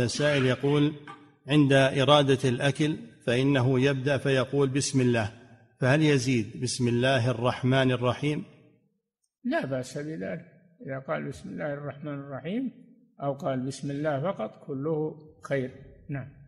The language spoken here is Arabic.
السائل يقول عند إرادة الأكل فإنه يبدأ فيقول بسم الله فهل يزيد بسم الله الرحمن الرحيم؟ لا بأس بذلك إذا قال بسم الله الرحمن الرحيم أو قال بسم الله فقط كله خير نعم